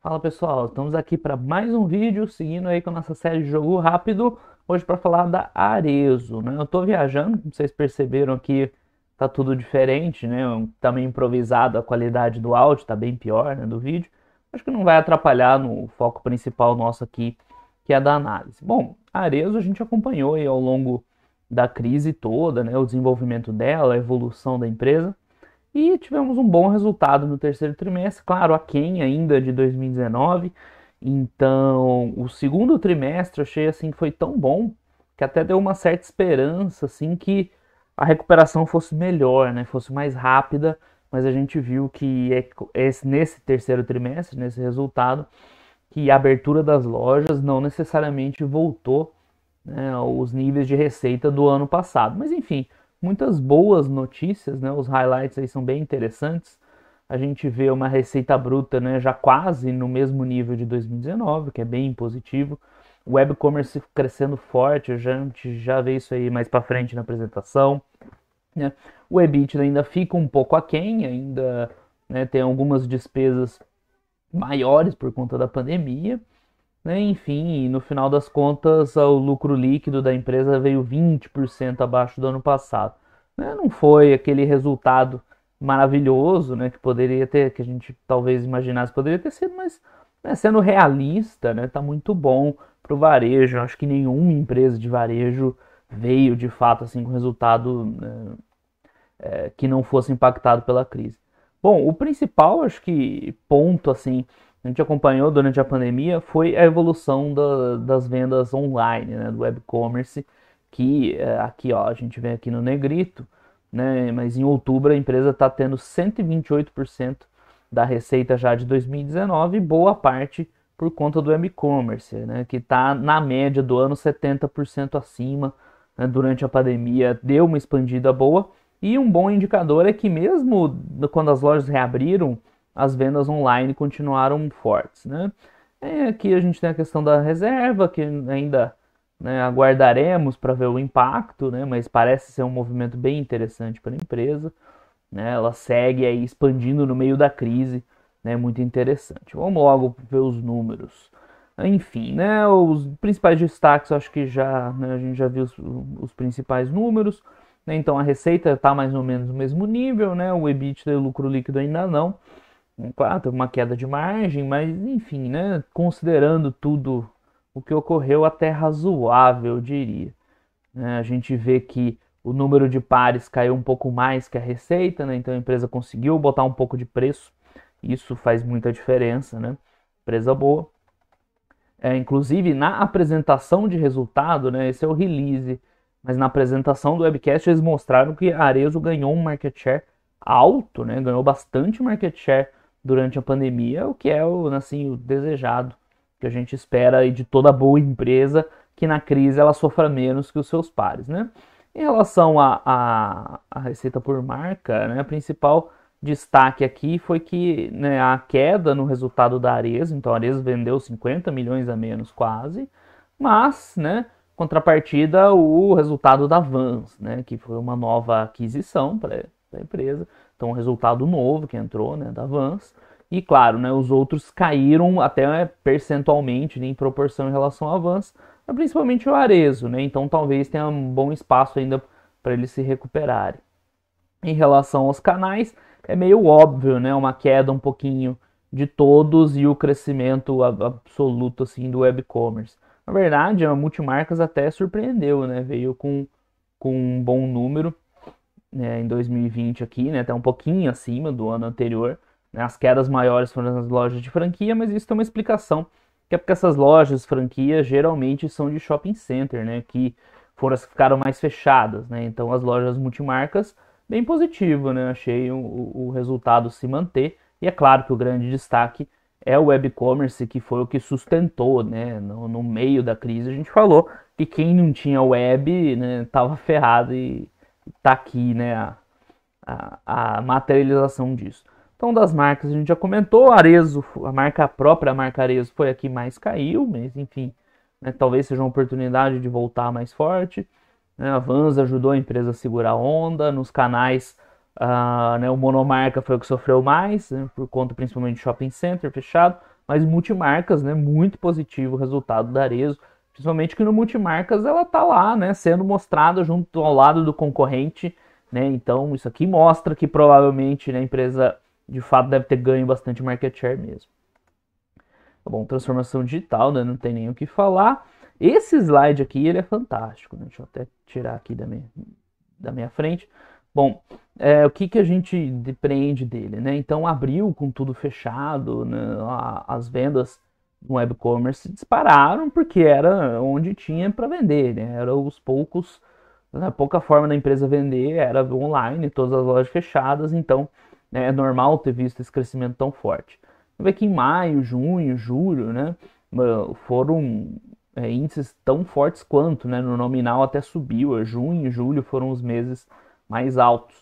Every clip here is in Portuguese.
Fala pessoal, estamos aqui para mais um vídeo, seguindo aí com a nossa série de jogo rápido, hoje para falar da Arezo, né? Eu estou viajando, como vocês perceberam que tá tudo diferente, né? Também tá improvisado, a qualidade do áudio tá bem pior, né, do vídeo. Acho que não vai atrapalhar no foco principal nosso aqui, que é da análise. Bom, a Arezo a gente acompanhou aí ao longo da crise toda, né, o desenvolvimento dela, a evolução da empresa. E tivemos um bom resultado no terceiro trimestre, claro, aquém ainda de 2019. Então, o segundo trimestre eu achei assim que foi tão bom que até deu uma certa esperança assim que a recuperação fosse melhor, né? Fosse mais rápida, mas a gente viu que é é esse, nesse terceiro trimestre, nesse resultado, que a abertura das lojas não necessariamente voltou né, aos níveis de receita do ano passado. Mas enfim, muitas boas notícias, né? Os highlights aí são bem interessantes. A gente vê uma receita bruta, né, já quase no mesmo nível de 2019, que é bem positivo. Web commerce crescendo forte, a gente já vê isso aí mais para frente na apresentação. Né? O EBITDA ainda fica um pouco aquém, ainda né, tem algumas despesas maiores por conta da pandemia. Né? Enfim, no final das contas, o lucro líquido da empresa veio 20% abaixo do ano passado. Né? Não foi aquele resultado maravilhoso né, que poderia ter, que a gente talvez imaginasse poderia ter sido, mas né, sendo realista, né, tá muito bom para o varejo. Acho que nenhuma empresa de varejo veio de fato assim com resultado né, é, que não fosse impactado pela crise. Bom, o principal acho que ponto assim a gente acompanhou durante a pandemia foi a evolução da, das vendas online, né, do e commerce, que eh, aqui ó, a gente vem aqui no negrito, né, mas em outubro a empresa está tendo 128% da receita já de 2019, boa parte por conta do e-commerce, né, que está na média do ano 70% acima né, durante a pandemia, deu uma expandida boa. E um bom indicador é que mesmo quando as lojas reabriram, as vendas online continuaram fortes, né? É, aqui a gente tem a questão da reserva, que ainda né, aguardaremos para ver o impacto, né? Mas parece ser um movimento bem interessante para a empresa. Né? Ela segue aí expandindo no meio da crise, né? Muito interessante. Vamos logo ver os números. Enfim, né? Os principais destaques, acho que já né, a gente já viu os, os principais números. Né? Então a receita está mais ou menos no mesmo nível, né? O EBITDA e o lucro líquido ainda não. Claro, teve uma queda de margem, mas enfim, né? Considerando tudo o que ocorreu, até razoável, eu diria. Né. A gente vê que o número de pares caiu um pouco mais que a receita, né? Então a empresa conseguiu botar um pouco de preço. Isso faz muita diferença, né? Empresa boa. É, inclusive, na apresentação de resultado, né? Esse é o release. Mas na apresentação do webcast, eles mostraram que a Arezo ganhou um market share alto, né? Ganhou bastante market share durante a pandemia, o que é o, assim, o desejado, que a gente espera de toda boa empresa que na crise ela sofra menos que os seus pares, né? Em relação à a, a, a, receita por marca, né, a principal destaque aqui foi que né, a queda no resultado da Ares, então a Ares vendeu 50 milhões a menos quase, mas, né, contrapartida, o resultado da Vans, né, que foi uma nova aquisição para a empresa, então, o resultado novo que entrou, né, da Vans. E claro, né, os outros caíram até é, percentualmente, né, em proporção em relação à Vans, né, principalmente o Arezo, né? Então, talvez tenha um bom espaço ainda para eles se recuperarem. Em relação aos canais, é meio óbvio, né, uma queda um pouquinho de todos e o crescimento absoluto assim do web commerce. Na verdade, a multimarcas até surpreendeu, né? Veio com, com um bom número né, em 2020 aqui, né, até um pouquinho acima do ano anterior. Né, as quedas maiores foram nas lojas de franquia, mas isso tem uma explicação, que é porque essas lojas franquias geralmente são de shopping center, né, que foram as que ficaram mais fechadas, né, então as lojas multimarcas, bem positivo, né, achei o, o resultado se manter, e é claro que o grande destaque é o web commerce que foi o que sustentou, né? No, no meio da crise a gente falou que quem não tinha web, né, tava ferrado e tá aqui, né, a, a, a, materialização disso. Então, das marcas a gente já comentou, Arezo, a marca própria, a marca Arezo foi aqui mais caiu, mas enfim, né, talvez seja uma oportunidade de voltar mais forte. Né, a Vans ajudou a empresa a segurar a onda, nos canais uh, né, o monomarca foi o que sofreu mais, né, por conta principalmente do shopping center fechado, mas multimarcas, né, muito positivo o resultado da Arezo, Principalmente que no multimarcas ela tá lá, né, sendo mostrada junto ao lado do concorrente, né? Então isso aqui mostra que provavelmente né, a empresa de fato deve ter ganho bastante market share mesmo. Tá bom, transformação digital, né, não tem nem o que falar. Esse slide aqui ele é fantástico, né? deixa eu até tirar aqui da minha, da minha frente. Bom, é, o que, que a gente depreende dele, né? Então abriu com tudo fechado, né? as vendas no web commerce dispararam porque era onde tinha para vender, né? Era os poucos, a pouca forma da empresa vender era online, todas as lojas fechadas, então né, é normal ter visto esse crescimento tão forte. Vê que em maio, junho, julho, né, ah, foram é, índices tão fortes quanto, né? No nominal até subiu, é junho, e julho foram os meses mais altos,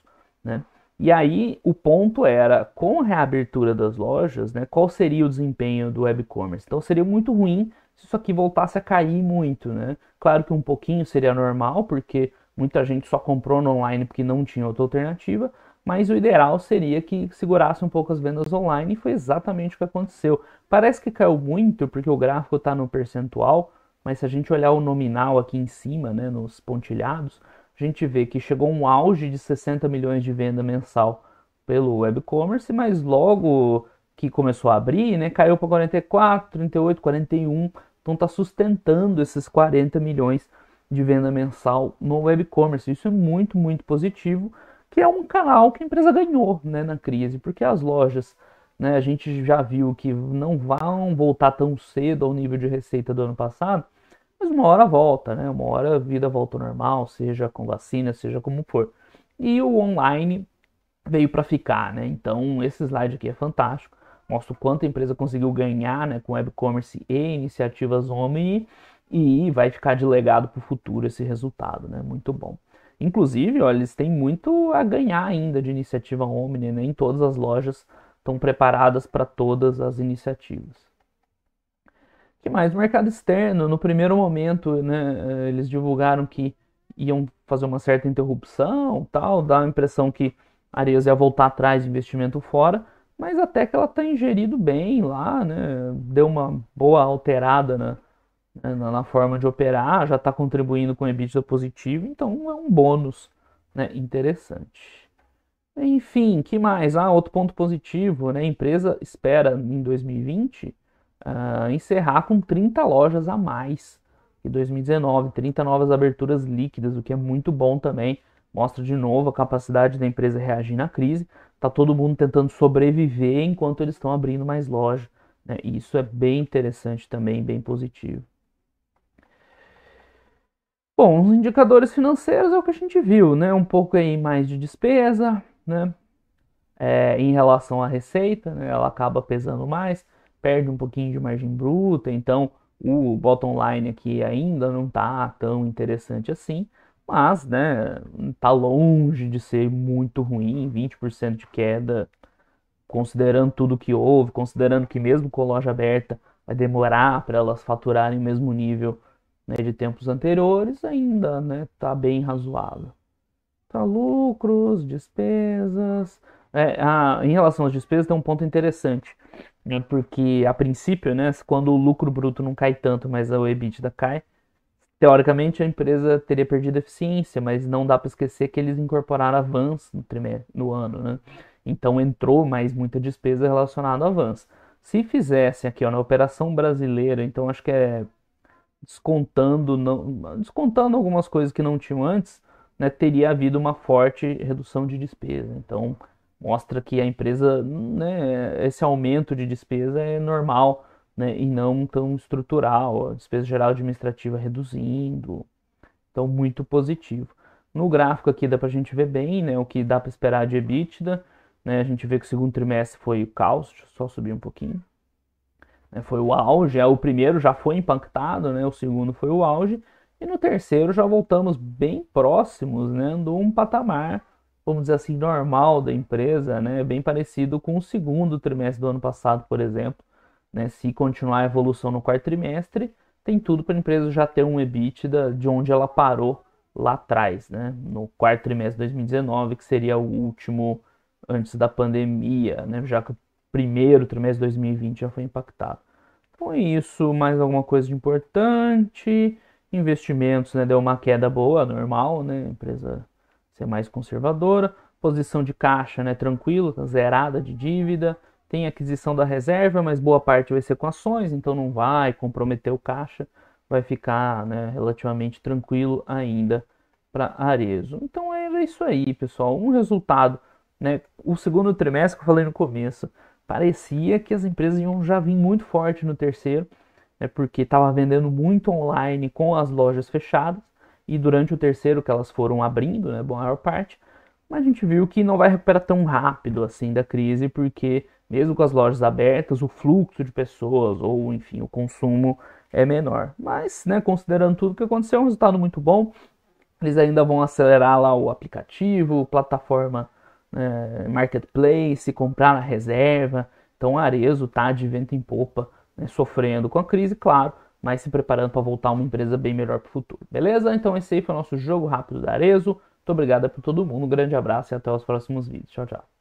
né? E aí o ponto era, com a reabertura das lojas, né, qual seria o desempenho do e commerce? Então seria muito ruim se isso aqui voltasse a cair muito, né? Claro que um pouquinho seria normal, porque muita gente só comprou no online porque não tinha outra alternativa, mas o ideal seria que segurasse um pouco as vendas online e foi exatamente o que aconteceu. Parece que caiu muito porque o gráfico está no percentual, mas se a gente olhar o nominal aqui em cima, né, nos pontilhados, a gente vê que chegou um auge de 60 milhões de venda mensal pelo web commerce, mas logo que começou a abrir, né, caiu para 44, 38, 41. Então está sustentando esses 40 milhões de venda mensal no web commerce. Isso é muito, muito positivo, que é um canal que a empresa ganhou né, na crise, porque as lojas, né, a gente já viu que não vão voltar tão cedo ao nível de receita do ano passado, mas uma hora volta, né? Uma hora a vida volta ao normal, seja com vacina, seja como for. E o online veio para ficar, né? Então esse slide aqui é fantástico. Mostra o quanto a empresa conseguiu ganhar né, com web commerce e iniciativas homem e vai ficar de legado para o futuro esse resultado, né? Muito bom. Inclusive, olha, eles têm muito a ganhar ainda de iniciativa Omni, né? nem todas as lojas estão preparadas para todas as iniciativas que mais? Mercado externo, no primeiro momento, né, eh, eles divulgaram que iam fazer uma certa interrupção, tal, dá a impressão que a Arias ia voltar atrás de investimento fora, mas até que ela está ingerido bem lá, né, deu uma boa alterada na, né, na, na forma de operar, já está contribuindo com o EBITDA positivo, então é um bônus né, interessante. Enfim, que mais? Ah, outro ponto positivo, né? A empresa espera em 2020 uh, encerrar com 30 lojas a mais que 2019, 30 novas aberturas líquidas, o que é muito bom também. Mostra de novo a capacidade da empresa reagir na crise. Tá todo mundo tentando sobreviver enquanto eles estão abrindo mais lojas. Né? E isso é bem interessante também, bem positivo. Bom, os indicadores financeiros é o que a gente viu, né? Um pouco aí mais de despesa, né? É, em relação à receita, né? ela acaba pesando mais perde um pouquinho de margem bruta, então o bottom line aqui ainda não está tão interessante assim, mas né, está longe de ser muito ruim, 20% de queda, considerando tudo que houve, considerando que mesmo com loja aberta vai demorar para elas faturarem o mesmo nível né, de tempos anteriores, ainda né, tá bem razoável. Tá lucros, despesas. É, a, em relação às despesas, tem um ponto interessante né? porque a princípio, né, quando o lucro bruto não cai tanto, mas o EBITDA cai, teoricamente a empresa teria perdido eficiência, mas não dá para esquecer que eles incorporaram avanço no, no ano, né? Então entrou mais muita despesa relacionada ao avanço. Se fizesse aqui ó, na operação brasileira, então acho que é descontando, não, descontando algumas coisas que não tinham antes, né, teria havido uma forte redução de despesa. Então mostra que a empresa, né, esse aumento de despesa é normal, né, e não tão estrutural, a despesa geral administrativa reduzindo, então muito positivo. No gráfico aqui dá para a gente ver bem, né, o que dá para esperar de EBITDA, né, a gente vê que o segundo trimestre foi o caos, deixa eu só subir um pouquinho, né, foi o auge, é o primeiro já foi impactado, né, o segundo foi o auge, e no terceiro já voltamos bem próximos, né, de um patamar vamos dizer assim, normal da empresa, né, bem parecido com o segundo trimestre do ano passado, por exemplo. Né, se continuar a evolução no quarto trimestre, tem tudo para a empresa já ter um EBITDA de onde ela parou lá atrás, né, no quarto trimestre de 2019, que seria o último antes da pandemia, né, já que o primeiro trimestre de 2020 já foi impactado. foi então é isso, mais alguma coisa de importante investimentos, né, deu uma queda boa, normal, né, empresa ser mais conservadora, posição de caixa né, tranquilo, zerada de dívida, tem aquisição da reserva, mas boa parte vai ser com ações, então não vai comprometer o caixa, vai ficar né, relativamente tranquilo ainda para Arezo. Então era é, é isso aí, pessoal. Um resultado, né, o segundo trimestre que eu falei no começo, parecia que as empresas iam já vir muito forte no terceiro, né, porque estava vendendo muito online com as lojas fechadas e durante o terceiro que elas foram abrindo, né, a maior parte, mas a gente viu que não vai recuperar tão rápido assim da crise, porque mesmo com as lojas abertas, o fluxo de pessoas ou enfim, o consumo é menor. Mas, né, considerando tudo que aconteceu, é um resultado muito bom. Eles ainda vão acelerar lá o aplicativo, plataforma é, marketplace, comprar na reserva. Então, Arezo está de vento em popa, né, sofrendo com a crise, claro mas se preparando para voltar uma empresa bem melhor para o futuro. Beleza? Então esse aí foi o nosso jogo rápido da Arezo. Muito obrigado por todo mundo, um grande abraço e até os próximos vídeos. Tchau, tchau.